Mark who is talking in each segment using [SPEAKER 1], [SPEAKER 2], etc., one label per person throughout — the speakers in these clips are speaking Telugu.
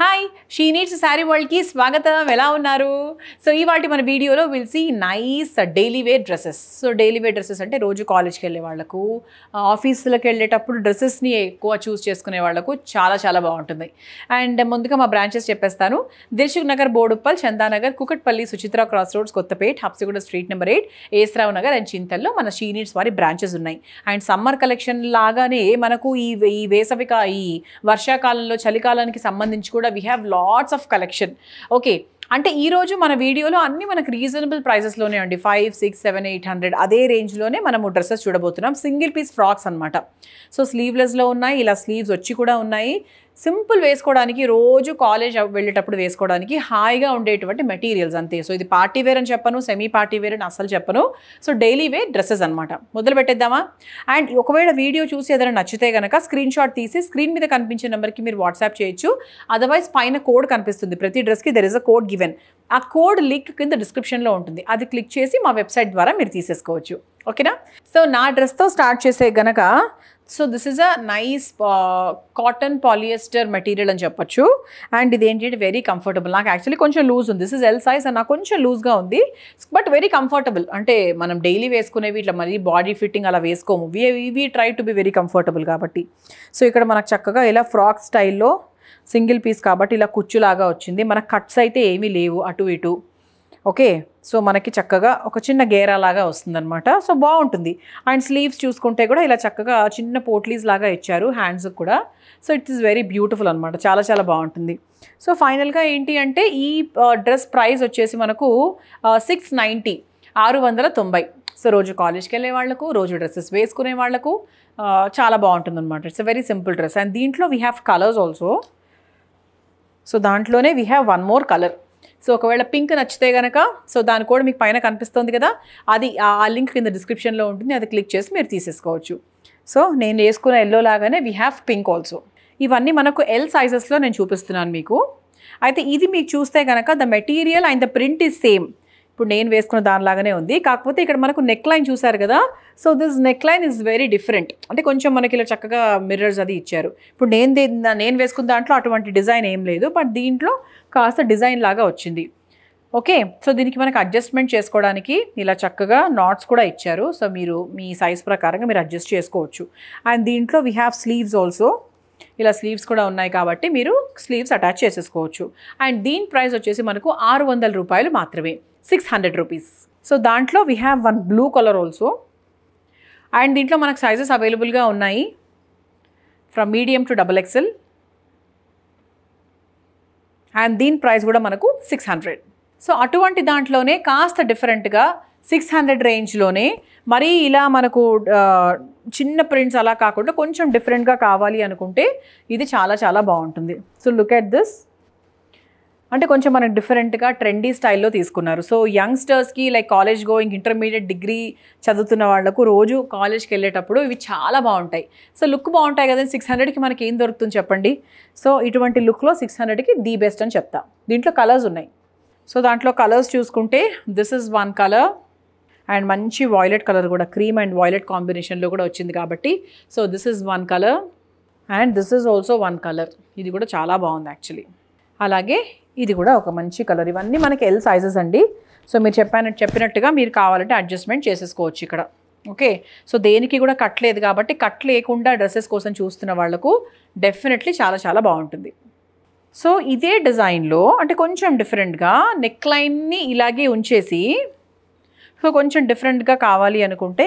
[SPEAKER 1] హాయ్ షీనీట్స్ శారీ వరల్డ్కి స్వాగతం ఎలా ఉన్నారు సో ఇవాటి మన వీడియోలో will see nice daily wear dresses so daily wear dresses అంటే రోజు కాలేజ్కి వెళ్ళే వాళ్ళకు ఆఫీసులకు వెళ్ళేటప్పుడు డ్రెస్సెస్ని ఎక్కువ చూస్ చేసుకునే వాళ్ళకు చాలా చాలా బాగుంటుంది అండ్ ముందుగా మా బ్రాంచెస్ చెప్పేస్తాను Dilsukh Nagar Boduppal Chandanagar Kukatpally Suchitra cross roads Kothapet Habsiguda street number eight ఏస్రావు నగర్ అండ్ చింతల్లో మన షీనీట్స్ వారి బ్రాంచెస్ ఉన్నాయి అండ్ సమ్మర్ కలెక్షన్ లాగానే మనకు ఈ ఈ వేసవిక ఈ వర్షాకాలంలో చలికాలానికి సంబంధించి కూడా కూడా we have lots of collection okay అంటే ఈరోజు మన వీడియోలో అన్ని మనకు రీజనబుల్ ప్రైజెస్లోనే అండి five six seven eight hundred అదే రేంజ్లోనే మనము డ్రెస్సెస్ చూడబోతున్నాం సింగిల్ పీస్ ఫ్రాక్స్ అనమాట సో స్లీవ్లెస్లో ఉన్నాయి ఇలా స్లీవ్స్ వచ్చి కూడా ఉన్నాయి సింపుల్ వేసుకోవడానికి రోజు కాలేజ్ వెళ్ళేటప్పుడు వేసుకోవడానికి హాయిగా ఉండేటువంటి మెటీరియల్స్ అంతే సో ఇది పార్టీ వేర్ అని చెప్పను సెమీ పార్టీ వేర్ అని అసలు చెప్పను సో డైలీ వేర్ డ్రెస్సెస్ అనమాట మొదలు పెట్టేద్దామా అండ్ ఒకవేళ వీడియో చూసి ఏదైనా నచ్చితే కనుక స్క్రీన్ షాట్ తీసి స్క్రీన్ మీద కనిపించే నెంబర్కి మీరు వాట్సాప్ చేయొచ్చు అదర్వైజ్ పైన కోడ్ కనిపిస్తుంది ప్రతి డ్రెస్కి there is a code given ఆ కోడ్ లింక్ కింద డిస్క్రిప్షన్లో ఉంటుంది అది క్లిక్ చేసి మా వెబ్సైట్ ద్వారా మీరు తీసేసుకోవచ్చు ఓకేనా సో నా డ్రెస్తో స్టార్ట్ చేసే గనక so this is a nice cotton polyester material అని చెప్పొచ్చు అండ్ ఇది ఏంటంటే వెరీ కంఫర్టబుల్ నాకు యాక్చువల్లీ కొంచెం లూజ్ ఉంది దిస్ ఇస్ ఎల్ సైజ్ నాకు కొంచెం లూజ్గా ఉంది బట్ వెరీ కంఫర్టబుల్ అంటే మనం డైలీ వేసుకునేవి ఇట్లా మరీ బాడీ ఫిట్టింగ్ అలా వేసుకోము we we try to be very comfortable కాబట్టి సో ఇక్కడ మనకు చక్కగా ఇలా ఫ్రాక్ స్టైల్లో సింగిల్ పీస్ కాబట్టి ఇలా కుచ్చులాగా వచ్చింది మనకు కట్స్ అయితే ఏమీ లేవు అటు ఇటు ఓకే సో మనకి చక్కగా ఒక చిన్న గేరా లాగా వస్తుందనమాట సో బాగుంటుంది అండ్ స్లీవ్స్ చూసుకుంటే కూడా ఇలా చక్కగా చిన్న పోట్లీస్ లాగా ఇచ్చారు హ్యాండ్స్కి కూడా so it is very beautiful అనమాట చాలా చాలా బాగుంటుంది సో ఫైనల్గా ఏంటి అంటే ఈ డ్రెస్ ప్రైస్ వచ్చేసి మనకు సిక్స్ నైంటీ ఆరు వందల తొంభై సో రోజు కాలేజ్కి వెళ్ళే వాళ్లకు రోజు డ్రెస్సెస్ వేసుకునే వాళ్లకు చాలా బాగుంటుంది అనమాట it's very simple dress and దీంట్లో we have colours also so దాంట్లోనే we have one more colour so ఒకవేళ పింక్ నచ్చితే కనుక సో దాని కూడా మీకు పైన కనిపిస్తుంది కదా అది ఆ లింక్ కింద డిస్క్రిప్షన్లో ఉంటుంది అది క్లిక్ చేసి మీరు తీసేసుకోవచ్చు సో నేను వేసుకున్న ఎల్లో లాగానే వీ హ్యావ్ పింక్ ఆల్సో ఇవన్నీ మనకు ఎల్ సైజెస్లో నేను చూపిస్తున్నాను మీకు అయితే ఇది మీకు చూస్తే కనుక the material and the print is same ఇప్పుడు నేను వేసుకున్న దానిలాగానే ఉంది కాకపోతే ఇక్కడ మనకు నెక్ లైన్ చూసారు కదా so this neckline is very different అంటే కొంచెం మనకి ఇలా చక్కగా మిర్రర్స్ అది ఇచ్చారు ఇప్పుడు నేను నేను వేసుకున్న దాంట్లో అటువంటి డిజైన్ ఏం లేదు బట్ దీంట్లో కాస్త డిజైన్ లాగా వచ్చింది ఓకే సో దీనికి మనకు అడ్జస్ట్మెంట్ చేసుకోవడానికి ఇలా చక్కగా నాట్స్ కూడా ఇచ్చారు సో మీరు మీ సైజ్ ప్రకారంగా మీరు అడ్జస్ట్ చేసుకోవచ్చు అండ్ దీంట్లో వీ హ్యావ్ స్లీవ్స్ ఆల్సో ఇలా స్లీవ్స్ కూడా ఉన్నాయి కాబట్టి మీరు స్లీవ్స్ అటాచ్ చేసేసుకోవచ్చు అండ్ దీని ప్రైస్ వచ్చేసి మనకు ఆరు వందల రూపాయలు మాత్రమే సిక్స్ హండ్రెడ్ రూపీస్ సో దాంట్లో we have one blue colour also and దీంట్లో మనకు సైజెస్ అవైలబుల్గా ఉన్నాయి from medium to double XL and దీని ప్రైస్ కూడా మనకు సిక్స్ హండ్రెడ్ సో అటువంటి దాంట్లోనే కాస్త డిఫరెంట్గా సిక్స్ హండ్రెడ్ రేంజ్లోనే మరీ ఇలా మనకు చిన్న ప్రింట్స్ అలా కాకుండా కొంచెం డిఫరెంట్గా కావాలి అనుకుంటే ఇది చాలా చాలా బాగుంటుంది సో లుక్ ఎట్ దిస్ అంటే కొంచెం మనం డిఫరెంట్గా ట్రెండీ స్టైల్లో తీసుకున్నారు సో యంగ్స్టర్స్కి like college going intermediate degree చదువుతున్న వాళ్లకు రోజు కాలేజ్కి వెళ్ళేటప్పుడు ఇవి చాలా బాగుంటాయి సో లుక్ బాగుంటాయి కదా సిక్స్ హండ్రెడ్కి మనకి ఏం దొరుకుతుంది చెప్పండి సో ఇటువంటి లుక్లో సిక్స్ హండ్రెడ్కి ది బెస్ట్ అని చెప్తా దీంట్లో కలర్స్ ఉన్నాయి సో దాంట్లో కలర్స్ చూసుకుంటే this is one colour and మంచి వాయిలెట్ కలర్ కూడా క్రీమ్ అండ్ వాయిలెట్ కాంబినేషన్లో కూడా వచ్చింది కాబట్టి so this is one colour and this is also one colour ఇది కూడా చాలా బాగుంది యాక్చువల్లీ అలాగే ఇది కూడా ఒక మంచి కలర్ ఇవన్నీ మనకి ఎల్ సైజెస్ అండి సో మీరు చెప్పానట్టు చెప్పినట్టుగా మీరు కావాలంటే అడ్జస్ట్మెంట్ చేసేసుకోవచ్చు ఇక్కడ ఓకే సో దేనికి కూడా కట్ లేదు కాబట్టి కట్ లేకుండా డ్రెస్సెస్ కోసం చూస్తున్న వాళ్లకు డెఫినెట్లీ చాలా చాలా బాగుంటుంది సో ఇదే డిజైన్లో అంటే కొంచెం డిఫరెంట్గా నెక్లైన్ని ఇలాగే ఉంచేసి సో కొంచెం డిఫరెంట్గా కావాలి అనుకుంటే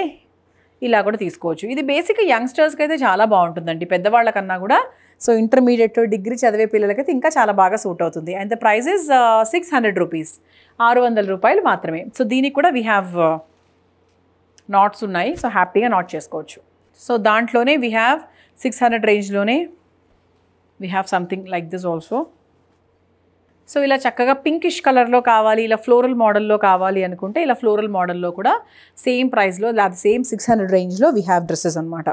[SPEAKER 1] ఇలా కూడా తీసుకోవచ్చు ఇది బేసిక్ యంగ్స్టర్స్కి అయితే చాలా బాగుంటుందండి పెద్దవాళ్ళకన్నా కూడా సో ఇంటర్మీడియట్ డిగ్రీ చదివే పిల్లలకైతే ఇంకా చాలా బాగా సూట్ అవుతుంది and the price is six hundred rupees ఆరు వందల రూపాయలు మాత్రమే సో దీనికి కూడా వీ హ్యావ్ నాట్స్ ఉన్నాయి సో హ్యాపీగా నాట్ చేసుకోవచ్చు సో దాంట్లోనే వీ హ్యావ్ సిక్స్ హండ్రెడ్ రేంజ్లోనే we have something like this also so ఇలా చక్కగా పింకిష్ కలర్లో కావాలి ఇలా ఫ్లోరల్ మోడల్లో కావాలి అనుకుంటే ఇలా ఫ్లోరల్ మోడల్లో కూడా సేమ్ ప్రైస్లో లేదా సేమ్ సిక్స్ హండ్రెడ్ రేంజ్లో వీ హ్యావ్ డ్రెస్సెస్ అనమాట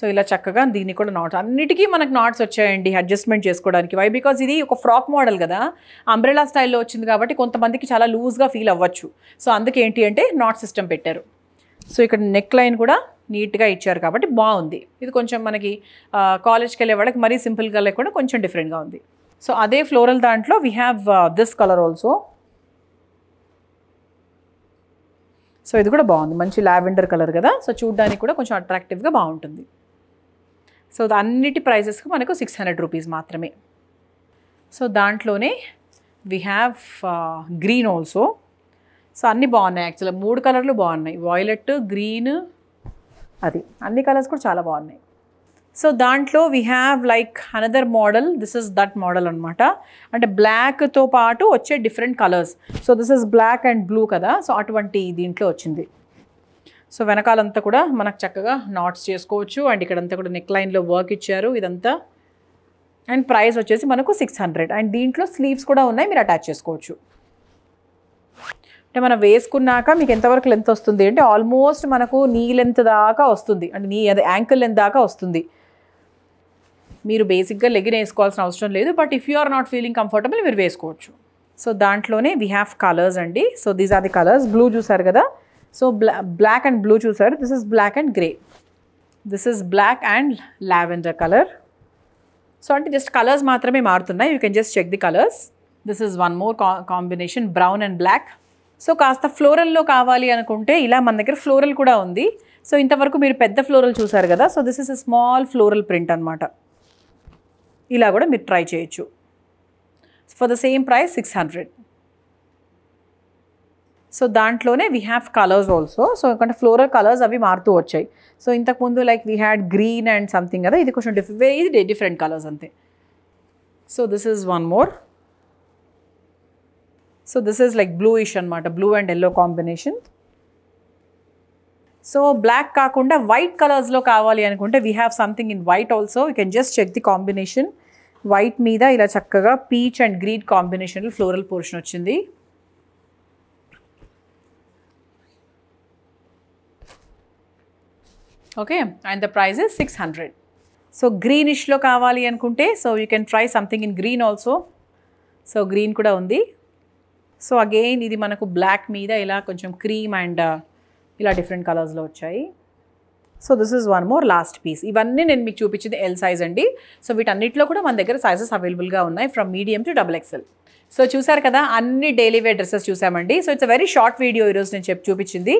[SPEAKER 1] సో ఇలా చక్కగా దీన్ని కూడా నాట్స్ అన్నిటికీ మనకు నాట్స్ వచ్చాయండి అడ్జస్ట్మెంట్ చేసుకోవడానికి వై బికాజ్ ఇది ఒక ఫ్రాక్ మోడల్ కదా అంబ్రెలా స్టైల్లో వచ్చింది కాబట్టి కొంతమందికి చాలా లూజ్గా ఫీల్ అవ్వచ్చు సో అందుకే ఏంటి అంటే నాట్ సిస్టమ్ పెట్టారు సో ఇక్కడ నెక్ లైన్ కూడా నీట్గా ఇచ్చారు కాబట్టి బాగుంది ఇది కొంచెం మనకి కాలేజ్కి వెళ్ళే వాళ్ళకి మరీ సింపుల్గా లేకుండా కొంచెం డిఫరెంట్గా ఉంది సో అదే ఫ్లోరల్ దాంట్లో we have this colour also so ఇది కూడా బాగుంది మంచి లావెండర్ కలర్ కదా సో చూడ్డానికి కూడా కొంచెం అట్రాక్టివ్గా బాగుంటుంది సో అన్నిటి ప్రైజెస్కి మనకు సిక్స్ హండ్రెడ్ రూపీస్ మాత్రమే సో దాంట్లోనే we have green also so అన్నీ బాగున్నాయి యాక్చువల్గా మూడు కలర్లు బాగున్నాయి వాయిలెట్ గ్రీన్ అది అన్ని కలర్స్ కూడా చాలా బాగున్నాయి సో దాంట్లో we have like another model this is that model అనమాట అంటే బ్లాక్తో పాటు వచ్చే different colours so this is black and blue కదా సో అటువంటి దీంట్లో వచ్చింది సో వెనకాలంతా కూడా మనకు చక్కగా నాట్స్ చేసుకోవచ్చు అండ్ ఇక్కడంతా కూడా నెక్ లైన్లో వర్క్ ఇచ్చారు ఇదంతా అండ్ ప్రైస్ వచ్చేసి మనకు సిక్స్ హండ్రెడ్ అండ్ దీంట్లో స్లీవ్స్ కూడా ఉన్నాయి మీరు అటాచ్ చేసుకోవచ్చు అంటే మనం వేసుకున్నాక మీకు ఎంతవరకు లెంత్ వస్తుంది అంటే ఆల్మోస్ట్ మనకు నీ లెంత్ దాకా వస్తుంది అంటే నీ అది యాంకిల్ లెంత్ దాకా వస్తుంది మీరు బేసిక్గా లెగిన్ వేసుకోవాల్సిన అవసరం లేదు but if you are not feeling comfortable మీరు వేసుకోవచ్చు సో దాంట్లోనే వీ హ్యావ్ కలర్స్ అండి so these are the colours blue చూసారు కదా సో బ్లాక్ అండ్ బ్లూ చూసారు this is black and grey this is black and lavender colour so అంటే జస్ట్ కలర్స్ మాత్రమే మారుతున్నాయి you can just check the colours this is one more combination brown and black so కాస్త ఫ్లోరల్లో కావాలి అనుకుంటే ఇలా మన దగ్గర ఫ్లోరల్ కూడా ఉంది సో ఇంతవరకు మీరు పెద్ద ఫ్లోరల్ చూసారు కదా so this is a small floral print అనమాట ఇలా కూడా మీరు ట్రై చేయొచ్చు for the same price six hundred so దాంట్లోనే we have colours also so ఎందుకంటే ఫ్లోరల్ కలర్స్ అవి మారుతూ వచ్చాయి సో ఇంతకుముందు like we had green and something కదా ఇది కొంచెం డిఫరెంట్ ఇది డిఫరెంట్ కలర్స్ అంతే so this is one more so this is like blue ish అనమాట blue and yellow combination so black కాకుండా వైట్ కలర్స్లో కావాలి అనుకుంటే we have something in white also you can just check the combination white మీద ఇలా చక్కగా పీచ్ అండ్ గ్రీన్ కాంబినేషన్లో ఫ్లోరల్ పోర్షన్ వచ్చింది okay and the price is six hundred so గ్రీనిష్లో కావాలి అనుకుంటే so you can try something in green also so green కూడా ఉంది సో అగైన్ ఇది మనకు బ్లాక్ మీద ఇలా కొంచెం క్రీమ్ అండ్ ఇలా డిఫరెంట్ కలర్స్లో వచ్చాయి so this is one more last piece ఇవన్నీ నేను మీకు చూపించింది ఎల్ సైజ్ అండి సో వీటన్నిటిలో కూడా మన దగ్గర సైజెస్ అవైలబుల్గా ఉన్నాయి from medium to double XL so చూసారు కదా అన్ని డైలీ వేర్ డ్రెస్సెస్ చూసామండి so it's a very short video ఈరోజు నేను చెప్పి చూపించింది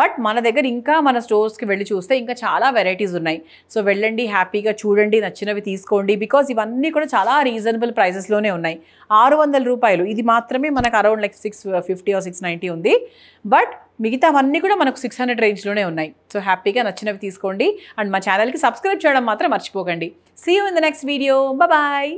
[SPEAKER 1] బట్ మన దగ్గర ఇంకా మన స్టోర్స్కి వెళ్ళి చూస్తే ఇంకా చాలా వెరైటీస్ ఉన్నాయి సో వెళ్ళండి హ్యాపీగా చూడండి నచ్చినవి తీసుకోండి బికాజ్ ఇవన్నీ కూడా చాలా రీజనబుల్ ప్రైజెస్లోనే ఉన్నాయి ఆరు వందల రూపాయలు ఇది మాత్రమే మనకు around like six fifty or six ఉంది బట్ మిగతా అవన్నీ కూడా మనకు సిక్స్ హండ్రెడ్ రేంజ్లోనే ఉన్నాయి సో హ్యాపీగా నచ్చినవి తీసుకోండి అండ్ మా ఛానల్కి సబ్స్క్రైబ్ చేయడం మాత్రం మర్చిపోకండి see you in the next video bye